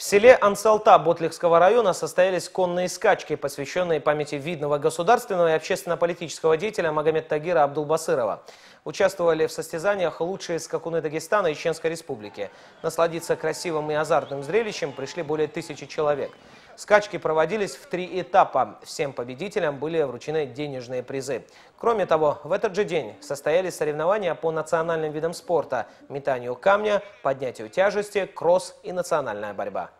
В селе Ансалта Ботлихского района состоялись конные скачки, посвященные памяти видного государственного и общественно-политического деятеля Магомед Тагира Абдулбасырова участвовали в состязаниях лучшие скакуны Дагестана и Чеченской Республики. Насладиться красивым и азартным зрелищем пришли более тысячи человек. Скачки проводились в три этапа. Всем победителям были вручены денежные призы. Кроме того, в этот же день состоялись соревнования по национальным видам спорта – метанию камня, поднятию тяжести, кросс и национальная борьба.